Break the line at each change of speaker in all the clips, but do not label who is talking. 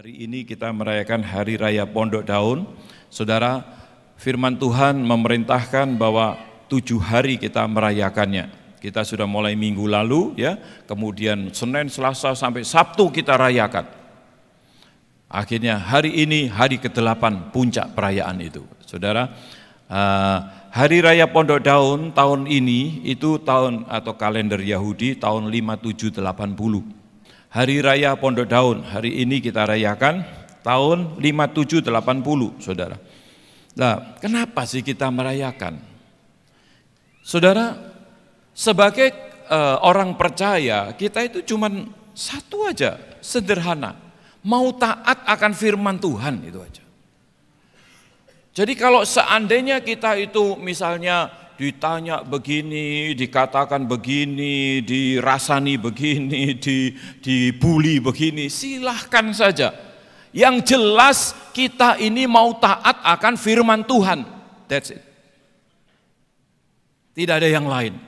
Hari ini kita merayakan Hari Raya Pondok Daun. Saudara, firman Tuhan memerintahkan bahwa tujuh hari kita merayakannya. Kita sudah mulai minggu lalu, ya. Kemudian Senin, Selasa, sampai Sabtu kita rayakan. Akhirnya hari ini hari ke-8 puncak perayaan itu. Saudara, eh, Hari Raya Pondok Daun tahun ini itu tahun atau kalender Yahudi tahun 5780. Hari Raya Pondok Daun, hari ini kita rayakan tahun 5780, saudara. Nah, kenapa sih kita merayakan? Saudara, sebagai e, orang percaya, kita itu cuma satu aja, sederhana. Mau taat akan firman Tuhan itu aja. Jadi kalau seandainya kita itu misalnya ditanya begini, dikatakan begini, dirasani begini, di, dibuli begini, silahkan saja. Yang jelas kita ini mau taat akan firman Tuhan. That's it. Tidak ada yang lain.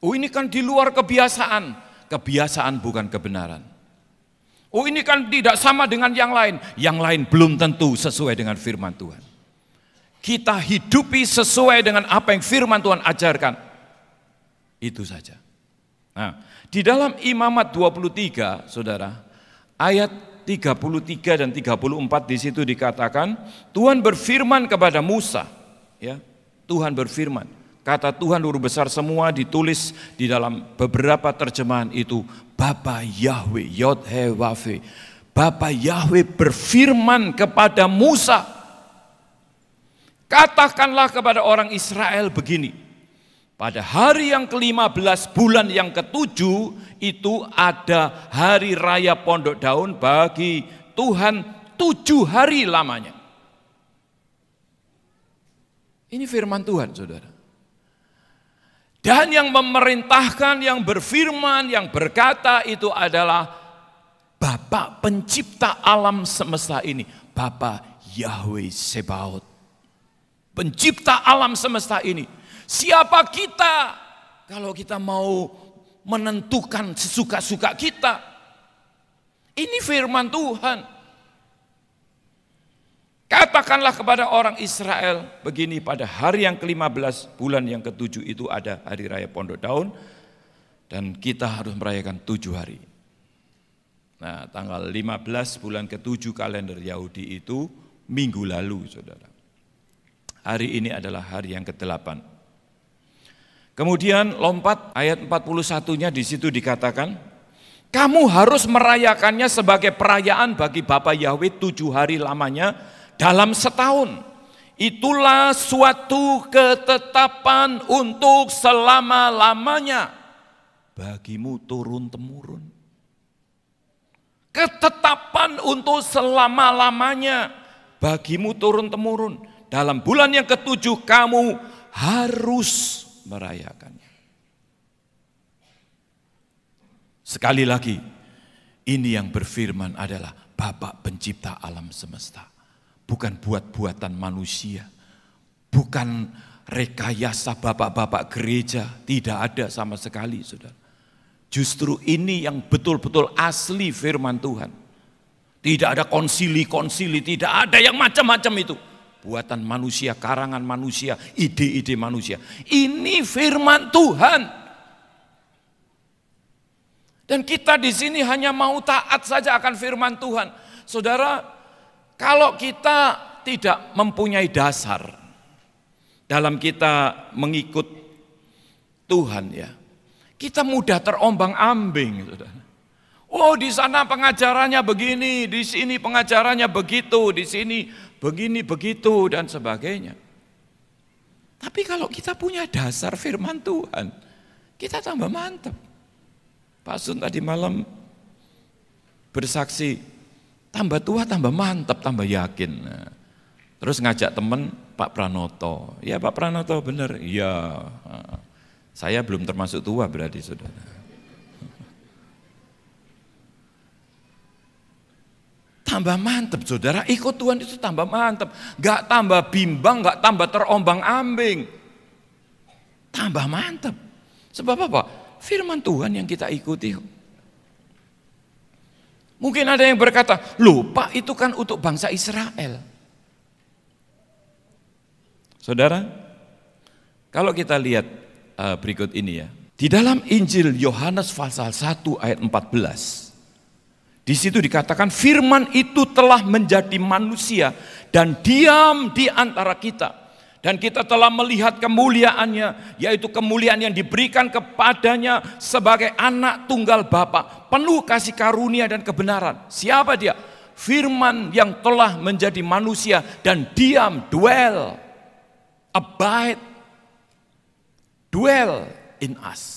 Oh ini kan di luar kebiasaan. Kebiasaan bukan kebenaran. Oh ini kan tidak sama dengan yang lain. Yang lain belum tentu sesuai dengan firman Tuhan kita hidupi sesuai dengan apa yang firman Tuhan ajarkan. Itu saja. Nah, di dalam Imamat 23, Saudara, ayat 33 dan 34 di situ dikatakan, Tuhan berfirman kepada Musa, ya. Tuhan berfirman. Kata Tuhan lurus besar semua ditulis di dalam beberapa terjemahan itu Bapa Yahweh Yod Bapa Yahweh berfirman kepada Musa, Katakanlah kepada orang Israel begini, pada hari yang kelima belas bulan yang ketujuh itu ada hari raya pondok daun bagi Tuhan tujuh hari lamanya. Ini firman Tuhan saudara. Dan yang memerintahkan, yang berfirman, yang berkata itu adalah Bapak pencipta alam semesta ini. Bapak Yahweh Sebaot pencipta alam semesta ini. Siapa kita kalau kita mau menentukan sesuka-suka kita? Ini firman Tuhan. Katakanlah kepada orang Israel begini pada hari yang ke-15 bulan yang ke-7 itu ada hari raya pondok daun dan kita harus merayakan tujuh hari. Nah, tanggal 15 bulan ke-7 kalender Yahudi itu minggu lalu, Saudara. Hari ini adalah hari yang ke-8. Kemudian lompat ayat 41-nya di situ dikatakan, kamu harus merayakannya sebagai perayaan bagi Bapa Yahweh tujuh hari lamanya dalam setahun. Itulah suatu ketetapan untuk selama-lamanya bagimu turun-temurun. Ketetapan untuk selama-lamanya bagimu turun-temurun. Dalam bulan yang ketujuh kamu harus merayakannya. Sekali lagi, ini yang berfirman adalah Bapak pencipta alam semesta. Bukan buat-buatan manusia. Bukan rekayasa bapak-bapak gereja. Tidak ada sama sekali, saudara. Justru ini yang betul-betul asli firman Tuhan. Tidak ada konsili-konsili, tidak ada yang macam-macam itu buatan manusia, karangan manusia, ide-ide manusia. Ini firman Tuhan. Dan kita di sini hanya mau taat saja akan firman Tuhan. Saudara, kalau kita tidak mempunyai dasar dalam kita mengikut Tuhan ya, kita mudah terombang-ambing, saudara. Oh, di sana pengajarannya begini, di sini pengajarannya begitu, di sini begini begitu dan sebagainya. Tapi kalau kita punya dasar firman Tuhan, kita tambah mantap. Pak Sun tadi malam bersaksi, tambah tua tambah mantap, tambah yakin. Terus ngajak teman Pak Pranoto, ya Pak Pranoto benar, ya Saya belum termasuk tua berarti saudara. tambah mantep saudara. Ikut Tuhan itu tambah mantep. Gak tambah bimbang, gak tambah terombang ambing. Tambah mantep. Sebab apa? Firman Tuhan yang kita ikuti. Mungkin ada yang berkata, lupa itu kan untuk bangsa Israel. Saudara, kalau kita lihat eh, berikut ini ya. Di dalam Injil Yohanes pasal 1 ayat 14, di situ dikatakan firman itu telah menjadi manusia dan diam di antara kita. Dan kita telah melihat kemuliaannya, yaitu kemuliaan yang diberikan kepadanya sebagai anak tunggal Bapa, penuh kasih karunia dan kebenaran. Siapa dia? Firman yang telah menjadi manusia dan diam, dwell, abide, dwell in us.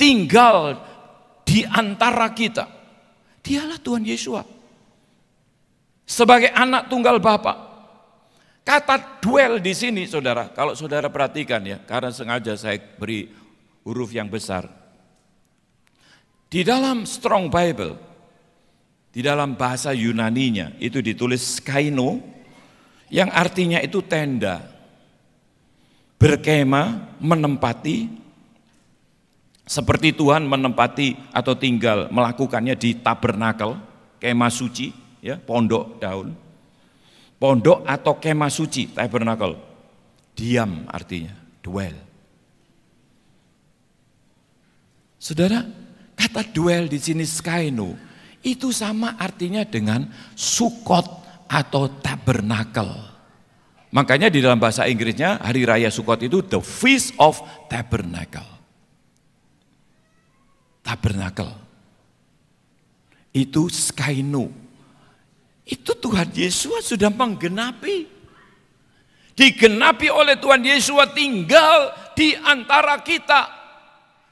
Tinggal di antara kita Dialah Tuhan Yesus Sebagai anak tunggal Bapa. Kata duel di sini saudara, kalau saudara perhatikan ya, karena sengaja saya beri huruf yang besar. Di dalam Strong Bible, di dalam bahasa Yunani-nya itu ditulis skaino yang artinya itu tenda, berkemah, menempati, seperti Tuhan menempati atau tinggal melakukannya di tabernakel, kemah suci, ya, pondok daun. Pondok atau kemah suci, tabernakel. Diam artinya, dwell. Saudara, kata dwell di sini skaino itu sama artinya dengan sukot atau tabernakel. Makanya di dalam bahasa Inggrisnya hari raya sukot itu the feast of tabernacle tabernakel. Itu skainu. Itu Tuhan Yesus sudah menggenapi. Digenapi oleh Tuhan Yesus tinggal di antara kita.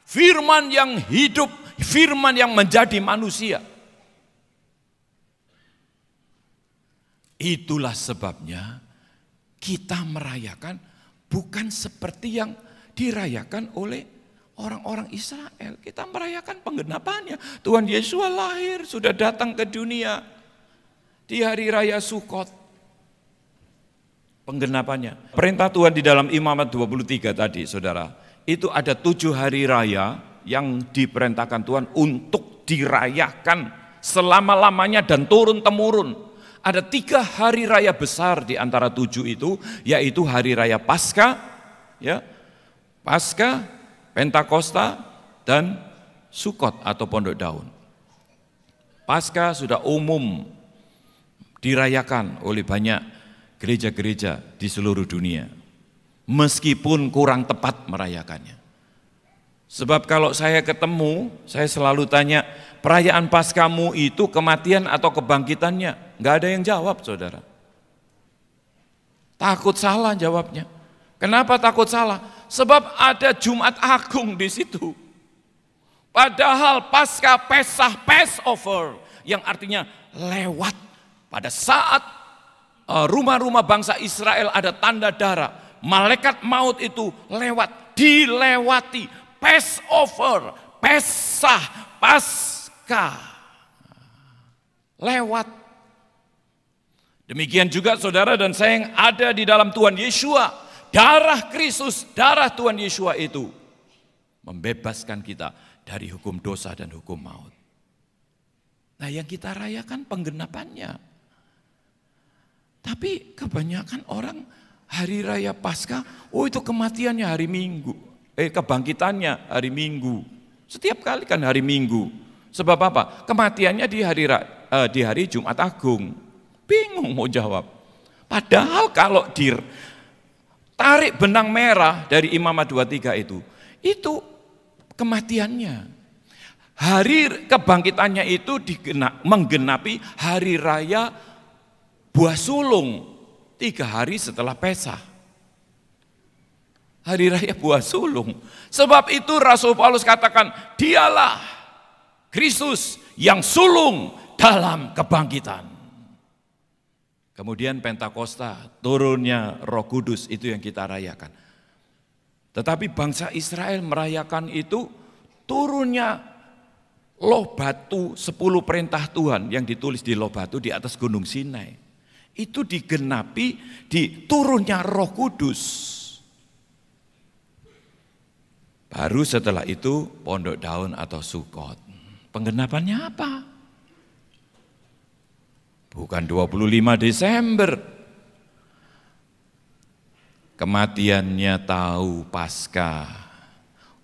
Firman yang hidup, firman yang menjadi manusia. Itulah sebabnya kita merayakan bukan seperti yang dirayakan oleh orang-orang Israel. Kita merayakan penggenapannya. Tuhan Yesus lahir, sudah datang ke dunia di hari raya Sukot. Penggenapannya. Perintah Tuhan di dalam Imamat 23 tadi, saudara. Itu ada tujuh hari raya yang diperintahkan Tuhan untuk dirayakan selama-lamanya dan turun-temurun. Ada tiga hari raya besar di antara tujuh itu, yaitu hari raya Paskah, ya, Paskah, Pentakosta dan Sukot atau Pondok Daun. Pasca sudah umum dirayakan oleh banyak gereja-gereja di seluruh dunia. Meskipun kurang tepat merayakannya. Sebab kalau saya ketemu, saya selalu tanya, perayaan paskamu itu kematian atau kebangkitannya? Enggak ada yang jawab, saudara. Takut salah jawabnya. Kenapa takut salah? Sebab ada Jumat Agung di situ. Padahal pasca Pesah Passover yang artinya lewat pada saat e, rumah-rumah bangsa Israel ada tanda darah, malaikat maut itu lewat, dilewati Passover, Pesah, Pasca. Lewat. Demikian juga saudara dan saya yang ada di dalam Tuhan Yesus darah Kristus, darah Tuhan Yesus itu membebaskan kita dari hukum dosa dan hukum maut. Nah yang kita rayakan penggenapannya. Tapi kebanyakan orang hari raya pasca, oh itu kematiannya hari Minggu. Eh kebangkitannya hari Minggu. Setiap kali kan hari Minggu. Sebab apa? Kematiannya di hari eh, di hari Jumat Agung. Bingung mau jawab. Padahal kalau dir tarik benang merah dari Imamat 23 itu, itu kematiannya. Hari kebangkitannya itu menggenapi hari raya buah sulung tiga hari setelah Pesah. Hari raya buah sulung. Sebab itu Rasul Paulus katakan, dialah Kristus yang sulung dalam kebangkitan. Kemudian Pentakosta, turunnya Roh Kudus itu yang kita rayakan. Tetapi bangsa Israel merayakan itu turunnya loh batu sepuluh perintah Tuhan yang ditulis di loh batu di atas gunung Sinai. Itu digenapi di turunnya Roh Kudus. Baru setelah itu pondok daun atau sukot. Penggenapannya apa? Bukan 25 Desember. Kematiannya tahu pasca.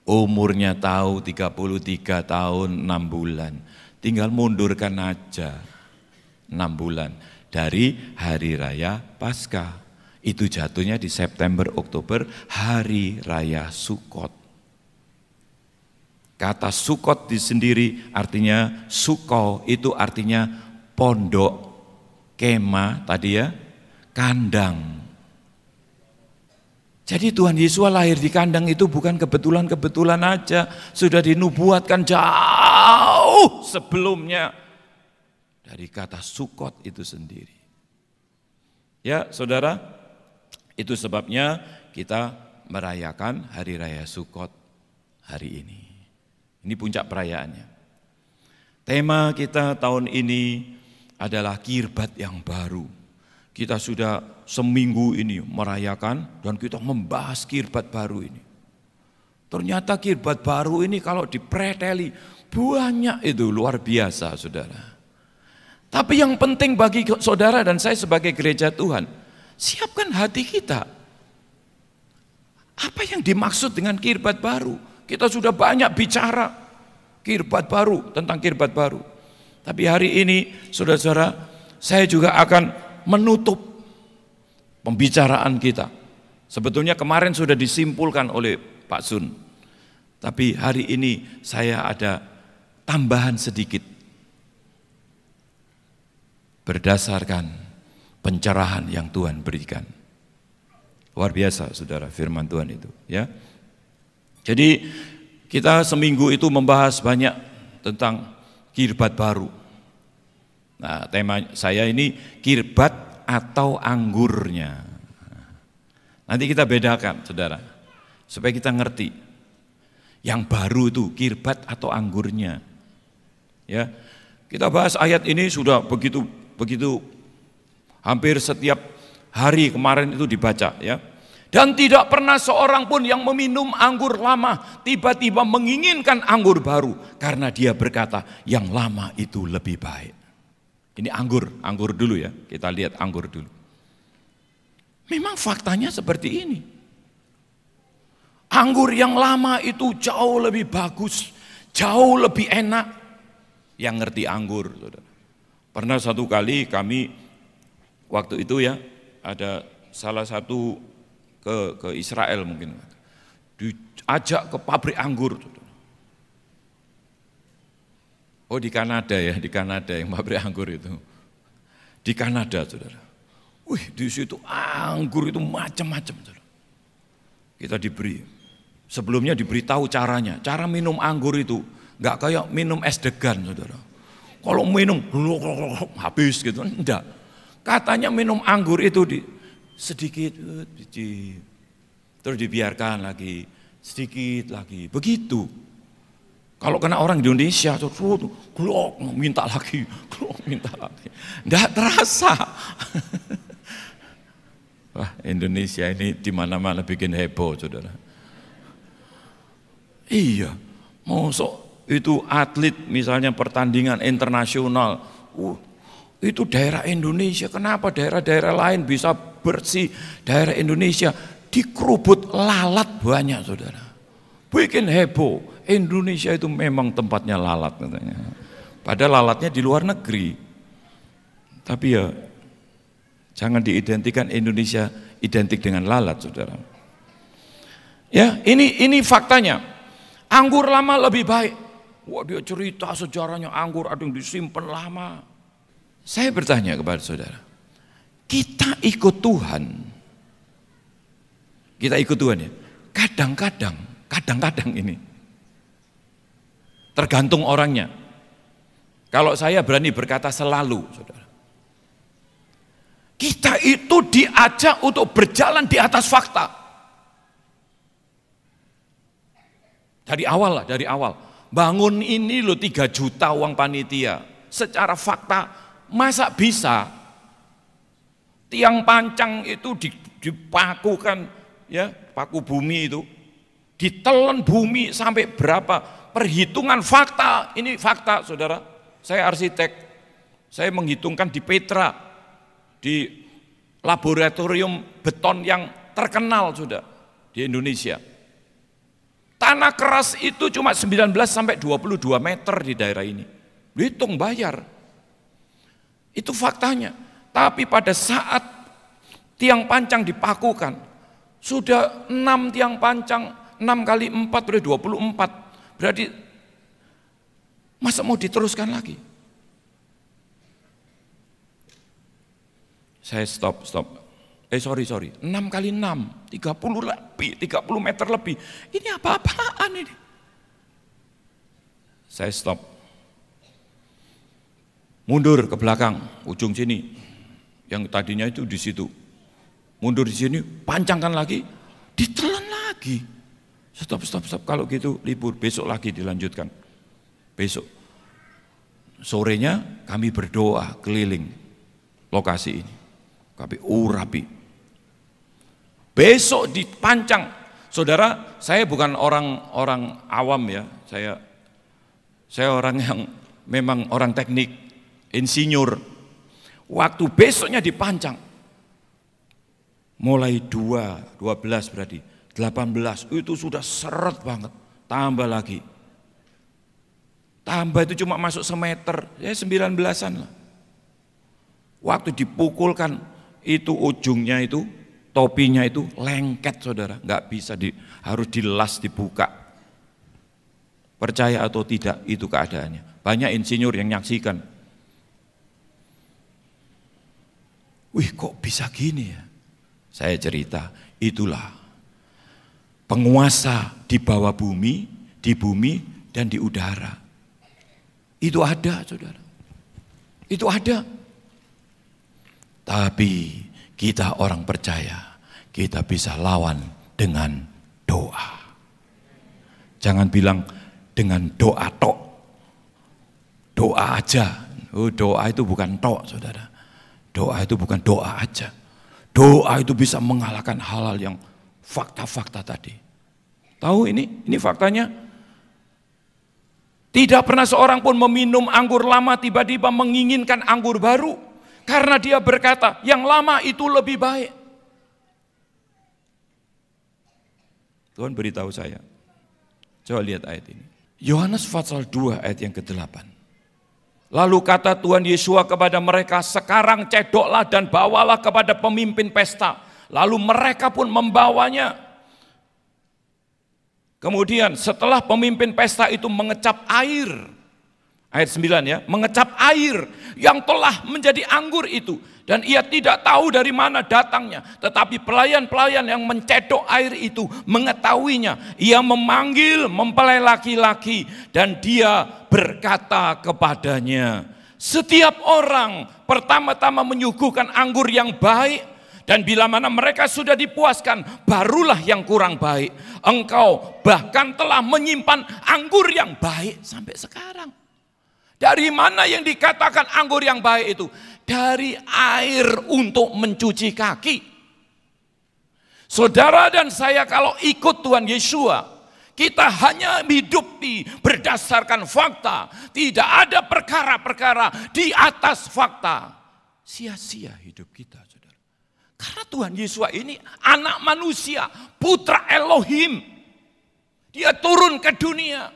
Umurnya tahu 33 tahun 6 bulan. Tinggal mundurkan aja 6 bulan dari hari raya pasca Itu jatuhnya di September Oktober hari raya Sukot. Kata Sukot di sendiri artinya suko itu artinya pondok kema tadi ya, kandang. Jadi Tuhan Yesus lahir di kandang itu bukan kebetulan-kebetulan aja, sudah dinubuatkan jauh sebelumnya dari kata sukot itu sendiri. Ya, Saudara, itu sebabnya kita merayakan hari raya Sukot hari ini. Ini puncak perayaannya. Tema kita tahun ini adalah kirbat yang baru. Kita sudah seminggu ini merayakan dan kita membahas kirbat baru ini. Ternyata kirbat baru ini kalau dipreteli banyak itu luar biasa saudara. Tapi yang penting bagi saudara dan saya sebagai gereja Tuhan, siapkan hati kita. Apa yang dimaksud dengan kirbat baru? Kita sudah banyak bicara kirbat baru tentang kirbat baru. Tapi hari ini saudara-saudara saya juga akan menutup pembicaraan kita. Sebetulnya kemarin sudah disimpulkan oleh Pak Sun. Tapi hari ini saya ada tambahan sedikit. Berdasarkan pencerahan yang Tuhan berikan. Luar biasa saudara firman Tuhan itu. ya. Jadi kita seminggu itu membahas banyak tentang kirbat baru. Nah, tema saya ini kirbat atau anggurnya. Nanti kita bedakan, saudara, supaya kita ngerti. Yang baru itu kirbat atau anggurnya. Ya, kita bahas ayat ini sudah begitu begitu hampir setiap hari kemarin itu dibaca ya dan tidak pernah seorang pun yang meminum anggur lama tiba-tiba menginginkan anggur baru karena dia berkata yang lama itu lebih baik. Ini anggur, anggur dulu ya. Kita lihat anggur dulu. Memang faktanya seperti ini. Anggur yang lama itu jauh lebih bagus, jauh lebih enak. Yang ngerti anggur, Pernah satu kali kami waktu itu ya ada salah satu ke ke Israel mungkin. Diajak ke pabrik anggur. Oh di Kanada ya, di Kanada yang pabrik anggur itu. Di Kanada, saudara. Wih, di situ anggur itu macam-macam. Kita diberi. Sebelumnya diberitahu caranya. Cara minum anggur itu nggak kayak minum es degan, saudara. Kalau minum habis gitu, enggak. Katanya minum anggur itu di, sedikit biji eh, terus dibiarkan lagi sedikit lagi begitu kalau kena orang Indonesia terus glok minta lagi glok minta lagi tidak terasa Wah, Indonesia ini di mana-mana bikin heboh, saudara. Iya, mosok itu atlet misalnya pertandingan internasional. Uh, itu daerah Indonesia. Kenapa daerah-daerah lain bisa bersih daerah Indonesia dikerubut lalat banyak saudara. Bikin heboh. Indonesia itu memang tempatnya lalat katanya. pada lalatnya di luar negeri. Tapi ya jangan diidentikan Indonesia identik dengan lalat saudara. Ya, ini ini faktanya. Anggur lama lebih baik. Wah, dia cerita sejarahnya anggur ada yang disimpan lama. Saya bertanya kepada saudara, kita ikut Tuhan. Kita ikut Tuhan ya. Kadang-kadang, kadang-kadang ini. Tergantung orangnya. Kalau saya berani berkata selalu, saudara. Kita itu diajak untuk berjalan di atas fakta. Dari awal lah, dari awal. Bangun ini loh 3 juta uang panitia. Secara fakta, masa bisa Tiang pancang itu dipakukan ya, paku bumi itu ditelan bumi sampai berapa perhitungan fakta ini fakta saudara saya arsitek saya menghitungkan di Petra di laboratorium beton yang terkenal sudah di Indonesia tanah keras itu cuma 19 sampai 22 meter di daerah ini dihitung bayar itu faktanya tapi pada saat tiang pancang dipakukan, sudah enam tiang pancang, enam kali empat berarti dua puluh empat. Berarti masa mau diteruskan lagi? Saya stop, stop. Eh sorry, sorry. enam kali enam, tiga puluh lebih, tiga puluh meter lebih. Ini apa-apaan ini? Saya stop. Mundur ke belakang, ujung sini yang tadinya itu di situ. Mundur di sini, panjangkan lagi, ditelan lagi. Stop, stop, stop. Kalau gitu libur, besok lagi dilanjutkan. Besok. Sorenya kami berdoa keliling lokasi ini. Kami urapi. Besok dipancang. Saudara, saya bukan orang-orang awam ya. Saya saya orang yang memang orang teknik, insinyur, Waktu besoknya dipancang. Mulai 2, 12 berarti. 18 itu sudah seret banget. Tambah lagi. Tambah itu cuma masuk semeter, ya 19-an lah. Waktu dipukulkan itu ujungnya itu topinya itu lengket saudara, nggak bisa di harus dilas dibuka. Percaya atau tidak itu keadaannya. Banyak insinyur yang nyaksikan Wih kok bisa gini ya? Saya cerita, itulah penguasa di bawah bumi, di bumi dan di udara. Itu ada saudara. Itu ada. Tapi kita orang percaya, kita bisa lawan dengan doa. Jangan bilang dengan doa tok. Doa aja. Oh, doa itu bukan tok, saudara. Doa itu bukan doa aja. Doa itu bisa mengalahkan halal yang fakta-fakta tadi. Tahu ini? Ini faktanya. Tidak pernah seorang pun meminum anggur lama tiba-tiba menginginkan anggur baru. Karena dia berkata, yang lama itu lebih baik. Tuhan beritahu saya. Coba lihat ayat ini. Yohanes pasal 2 ayat yang ke-8. Lalu kata Tuhan Yesus kepada mereka, sekarang cedoklah dan bawalah kepada pemimpin pesta. Lalu mereka pun membawanya. Kemudian setelah pemimpin pesta itu mengecap air, ayat 9 ya, mengecap air yang telah menjadi anggur itu. Dan ia tidak tahu dari mana datangnya. Tetapi pelayan-pelayan yang mencedok air itu mengetahuinya. Ia memanggil mempelai laki-laki dan dia berkata kepadanya. Setiap orang pertama-tama menyuguhkan anggur yang baik dan bila mana mereka sudah dipuaskan, barulah yang kurang baik. Engkau bahkan telah menyimpan anggur yang baik sampai sekarang. Dari mana yang dikatakan anggur yang baik itu? Dari air untuk mencuci kaki. Saudara dan saya kalau ikut Tuhan Yesus, kita hanya hidup di berdasarkan fakta. Tidak ada perkara-perkara di atas fakta. Sia-sia hidup kita, saudara. Karena Tuhan Yesus ini anak manusia, putra Elohim. Dia turun ke dunia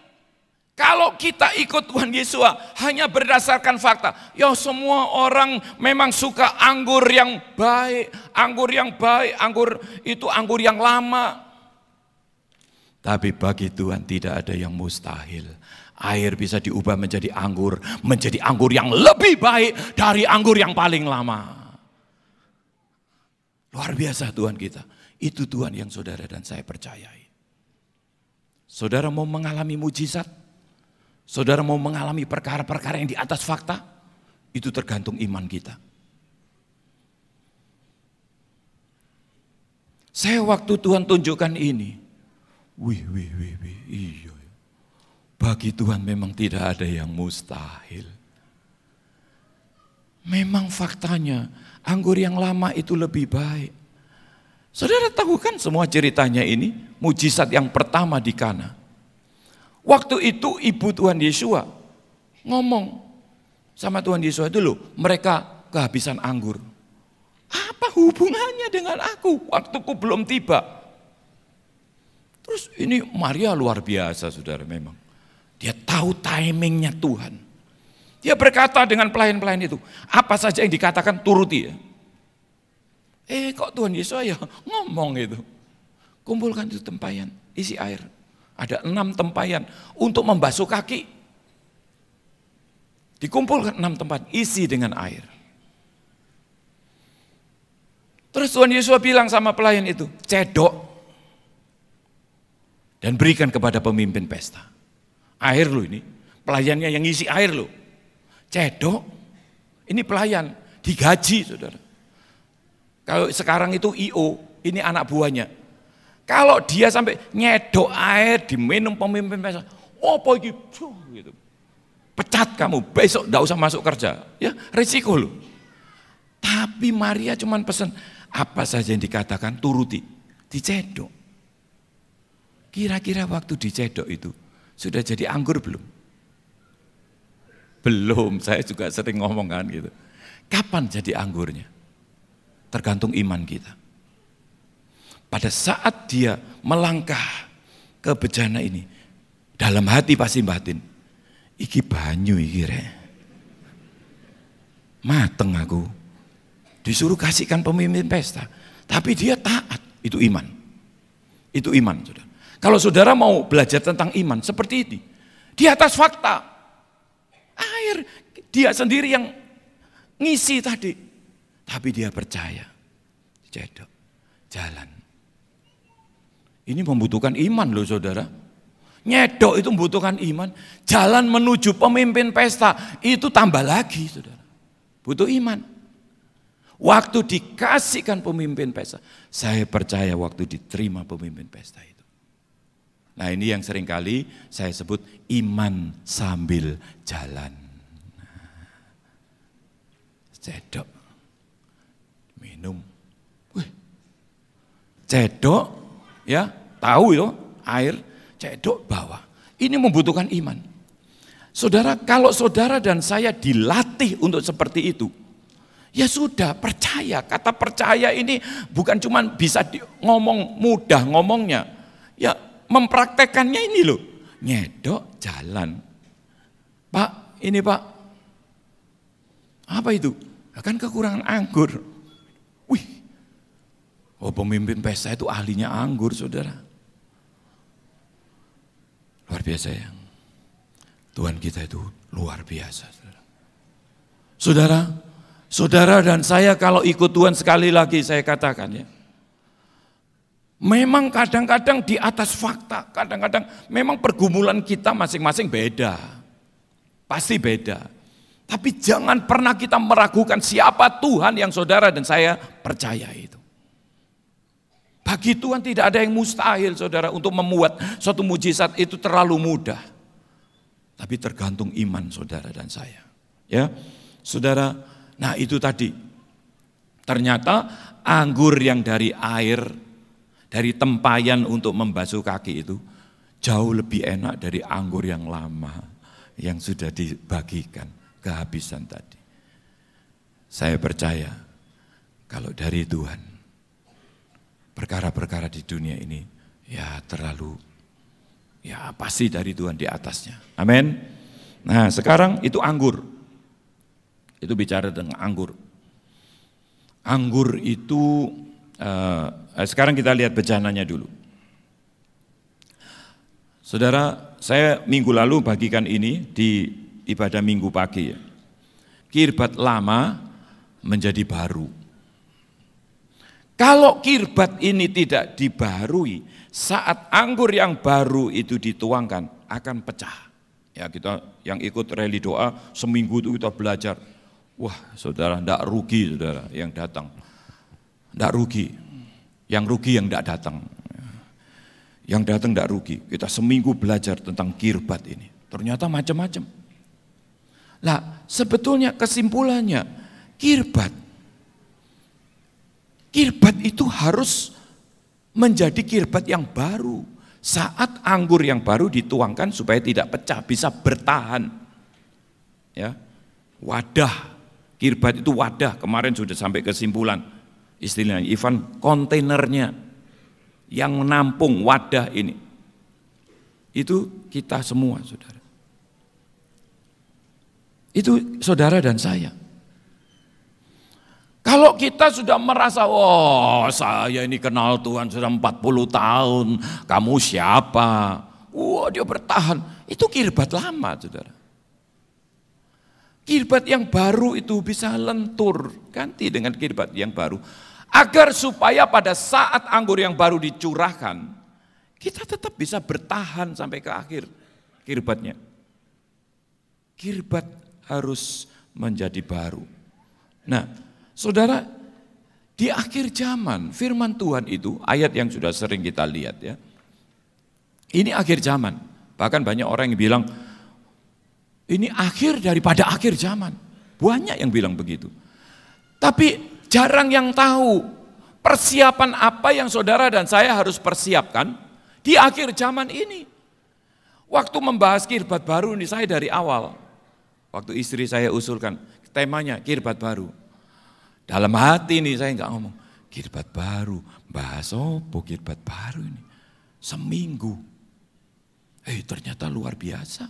kalau kita ikut Tuhan Yesus hanya berdasarkan fakta, ya semua orang memang suka anggur yang baik, anggur yang baik, anggur itu anggur yang lama. Tapi bagi Tuhan tidak ada yang mustahil. Air bisa diubah menjadi anggur, menjadi anggur yang lebih baik dari anggur yang paling lama. Luar biasa Tuhan kita. Itu Tuhan yang saudara dan saya percayai. Saudara mau mengalami mujizat? Saudara mau mengalami perkara-perkara yang di atas fakta, itu tergantung iman kita. Saya waktu Tuhan tunjukkan ini, wih, wih, wih, wih, iyo. Bagi Tuhan memang tidak ada yang mustahil. Memang faktanya, anggur yang lama itu lebih baik. Saudara tahu kan semua ceritanya ini, mujizat yang pertama di Kana. Waktu itu ibu Tuhan Yesua ngomong sama Tuhan Yesua itu loh, mereka kehabisan anggur. Apa hubungannya dengan aku? Waktuku belum tiba. Terus ini Maria luar biasa saudara memang. Dia tahu timingnya Tuhan. Dia berkata dengan pelayan-pelayan itu, apa saja yang dikatakan turuti ya. Eh kok Tuhan Yesus ya ngomong itu Kumpulkan itu tempayan, isi air. Ada enam tempayan untuk membasuh kaki. Dikumpulkan enam tempat, isi dengan air. Terus Tuhan Yesus bilang sama pelayan itu, cedok dan berikan kepada pemimpin pesta. Air lo ini, pelayannya yang ngisi air lo. Cedok, ini pelayan, digaji saudara. Kalau sekarang itu IO, ini anak buahnya. Kalau dia sampai nyedok air diminum pemimpin pes, oh iki? gitu. Pecat kamu, besok tidak usah masuk kerja. Ya, risiko loh. Tapi Maria cuma pesan, apa saja yang dikatakan turuti, dicedok. Kira-kira waktu dicedok itu sudah jadi anggur belum? Belum, saya juga sering ngomong kan gitu. Kapan jadi anggurnya? Tergantung iman kita pada saat dia melangkah ke bejana ini, dalam hati pasti batin, iki banyu iki re, Mateng aku. Disuruh kasihkan pemimpin pesta, tapi dia taat, itu iman. Itu iman, Saudara. Kalau saudara mau belajar tentang iman seperti ini, di atas fakta, air dia sendiri yang ngisi tadi, tapi dia percaya. Cedok, jalan. Ini membutuhkan iman loh saudara. Nyedok itu membutuhkan iman. Jalan menuju pemimpin pesta itu tambah lagi saudara. Butuh iman. Waktu dikasihkan pemimpin pesta. Saya percaya waktu diterima pemimpin pesta itu. Nah ini yang seringkali saya sebut iman sambil jalan. Nah, cedok. Minum. Wih. Cedok. Ya tahu yo air cedok bawah. Ini membutuhkan iman. Saudara, kalau saudara dan saya dilatih untuk seperti itu, ya sudah percaya. Kata percaya ini bukan cuma bisa di, ngomong mudah ngomongnya, ya mempraktekannya ini loh. Nyedok jalan. Pak, ini pak, apa itu? Kan kekurangan anggur. Wih, oh pemimpin pesta itu ahlinya anggur saudara. Luar biasa ya. Tuhan kita itu luar biasa. Saudara, saudara dan saya kalau ikut Tuhan sekali lagi saya katakan ya. Memang kadang-kadang di atas fakta, kadang-kadang memang pergumulan kita masing-masing beda. Pasti beda. Tapi jangan pernah kita meragukan siapa Tuhan yang saudara dan saya percaya itu. Bagi Tuhan tidak ada yang mustahil saudara untuk membuat suatu mujizat itu terlalu mudah. Tapi tergantung iman saudara dan saya. Ya, saudara, nah itu tadi. Ternyata anggur yang dari air, dari tempayan untuk membasuh kaki itu jauh lebih enak dari anggur yang lama yang sudah dibagikan kehabisan tadi. Saya percaya kalau dari Tuhan perkara-perkara di dunia ini ya terlalu ya pasti dari Tuhan di atasnya. Amin. Nah, sekarang itu anggur. Itu bicara tentang anggur. Anggur itu eh, eh sekarang kita lihat bejananya dulu. Saudara, saya minggu lalu bagikan ini di ibadah minggu pagi ya. Kirbat lama menjadi baru. Kalau kirbat ini tidak dibarui, saat anggur yang baru itu dituangkan akan pecah. Ya kita yang ikut rally doa seminggu itu kita belajar. Wah saudara tidak rugi saudara yang datang. Tidak rugi. Yang rugi yang tidak datang. Yang datang tidak rugi. Kita seminggu belajar tentang kirbat ini. Ternyata macam-macam. Lah sebetulnya kesimpulannya kirbat Kirbat itu harus menjadi kirbat yang baru. Saat anggur yang baru dituangkan supaya tidak pecah, bisa bertahan. Ya, wadah, kirbat itu wadah. Kemarin sudah sampai kesimpulan istilahnya Ivan kontainernya yang menampung wadah ini. Itu kita semua, saudara. Itu saudara dan saya. Kalau kita sudah merasa, oh saya ini kenal Tuhan sudah 40 tahun, kamu siapa? Wah oh, dia bertahan, itu kirbat lama saudara. Kirbat yang baru itu bisa lentur, ganti dengan kirbat yang baru. Agar supaya pada saat anggur yang baru dicurahkan, kita tetap bisa bertahan sampai ke akhir kirbatnya. Kirbat harus menjadi baru. Nah, Saudara, di akhir zaman firman Tuhan itu, ayat yang sudah sering kita lihat ya. Ini akhir zaman. Bahkan banyak orang yang bilang, ini akhir daripada akhir zaman. Banyak yang bilang begitu. Tapi jarang yang tahu persiapan apa yang saudara dan saya harus persiapkan di akhir zaman ini. Waktu membahas kirbat baru ini saya dari awal. Waktu istri saya usulkan temanya kirbat baru. Dalam hati ini saya nggak ngomong, kirbat baru, bahas opo kirbat baru ini. Seminggu. Eh ternyata luar biasa.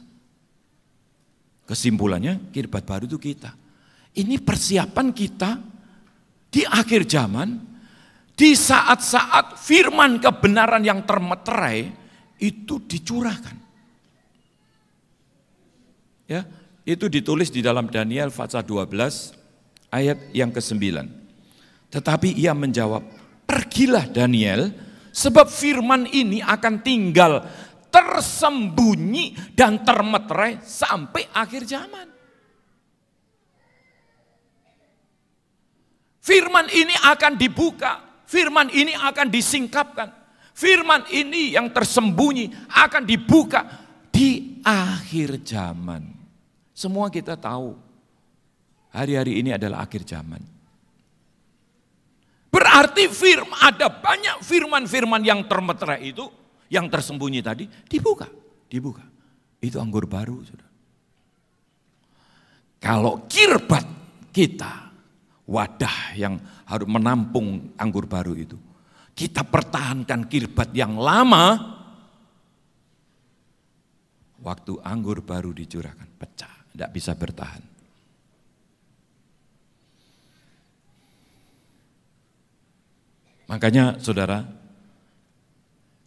Kesimpulannya kirbat baru itu kita. Ini persiapan kita di akhir zaman, di saat-saat firman kebenaran yang termeterai itu dicurahkan. Ya, itu ditulis di dalam Daniel pasal 12 ayat yang ke-9. Tetapi ia menjawab, "Pergilah Daniel, sebab firman ini akan tinggal tersembunyi dan termeterai sampai akhir zaman." Firman ini akan dibuka, firman ini akan disingkapkan. Firman ini yang tersembunyi akan dibuka di akhir zaman. Semua kita tahu Hari-hari ini adalah akhir zaman. Berarti firman ada banyak firman-firman yang termetra itu, yang tersembunyi tadi, dibuka, dibuka. Itu anggur baru, sudah. Kalau kirbat kita, wadah yang harus menampung anggur baru itu, kita pertahankan kirbat yang lama, waktu anggur baru dicurahkan, pecah, tidak bisa bertahan. Makanya saudara,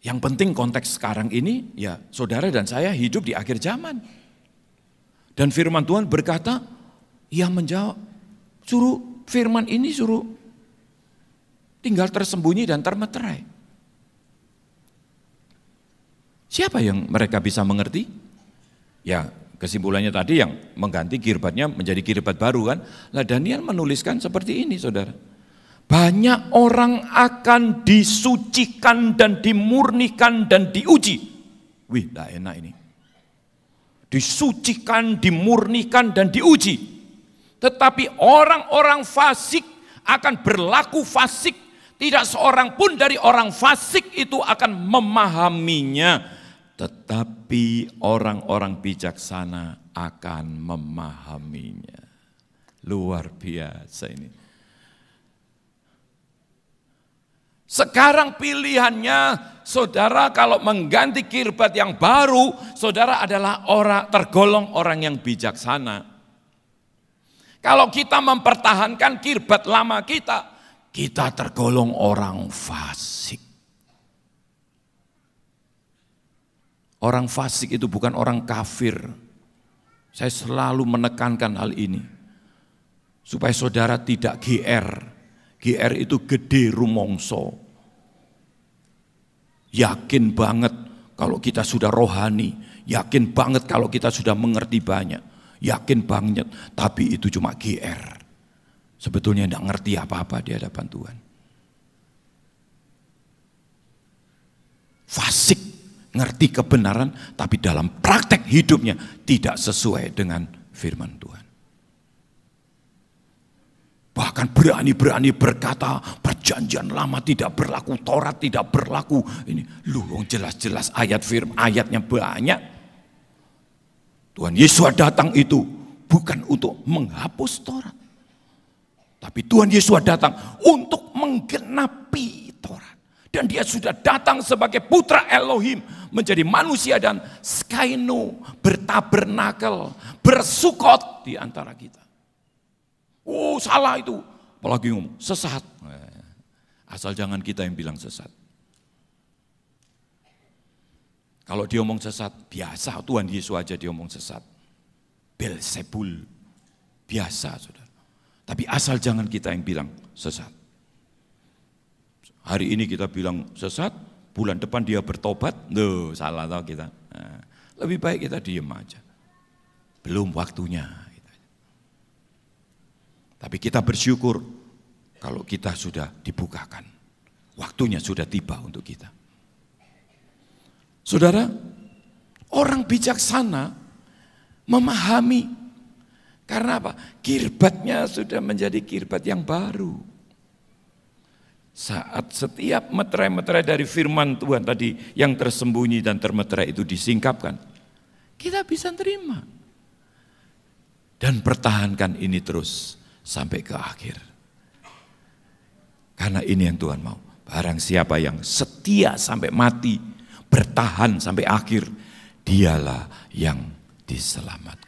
yang penting konteks sekarang ini ya saudara dan saya hidup di akhir zaman. Dan firman Tuhan berkata, ia menjawab, suruh firman ini suruh tinggal tersembunyi dan termeterai. Siapa yang mereka bisa mengerti? Ya kesimpulannya tadi yang mengganti kirbatnya menjadi kirbat baru kan. Lah Daniel menuliskan seperti ini saudara. Banyak orang akan disucikan dan dimurnikan dan diuji. Wih, tidak enak ini. Disucikan, dimurnikan, dan diuji. Tetapi orang-orang fasik akan berlaku fasik. Tidak seorang pun dari orang fasik itu akan memahaminya. Tetapi orang-orang bijaksana akan memahaminya. Luar biasa ini. Sekarang pilihannya saudara kalau mengganti kirbat yang baru, saudara adalah orang tergolong orang yang bijaksana. Kalau kita mempertahankan kirbat lama kita, kita tergolong orang fasik. Orang fasik itu bukan orang kafir. Saya selalu menekankan hal ini. Supaya saudara tidak GR. GR itu gede rumongso yakin banget kalau kita sudah rohani, yakin banget kalau kita sudah mengerti banyak, yakin banget, tapi itu cuma GR. Sebetulnya tidak ngerti apa-apa di hadapan Tuhan. Fasik, ngerti kebenaran, tapi dalam praktek hidupnya tidak sesuai dengan firman Tuhan. Bahkan berani-berani berkata, janjian lama tidak berlaku, Taurat tidak berlaku. Ini lu jelas-jelas ayat firman, ayatnya banyak. Tuhan Yesus datang itu bukan untuk menghapus Taurat. Tapi Tuhan Yesus datang untuk menggenapi Taurat. Dan dia sudah datang sebagai putra Elohim. Menjadi manusia dan skaino, bertabernakel, bersukot di antara kita. Oh salah itu. Apalagi ngomong, sesat. Asal jangan kita yang bilang sesat. Kalau diomong sesat, biasa Tuhan Yesus aja diomong omong sesat. Belzebul, biasa saudara. Tapi asal jangan kita yang bilang sesat. Hari ini kita bilang sesat, bulan depan dia bertobat, no, salah tau kita. Nah, lebih baik kita diem aja. Belum waktunya. Tapi kita bersyukur kalau kita sudah dibukakan. Waktunya sudah tiba untuk kita. Saudara, orang bijaksana memahami karena apa? Kirbatnya sudah menjadi kirbat yang baru. Saat setiap meterai-meterai dari firman Tuhan tadi yang tersembunyi dan termeterai itu disingkapkan, kita bisa terima dan pertahankan ini terus sampai ke akhir. Karena ini yang Tuhan mau. Barang siapa yang setia sampai mati, bertahan sampai akhir, dialah yang diselamatkan.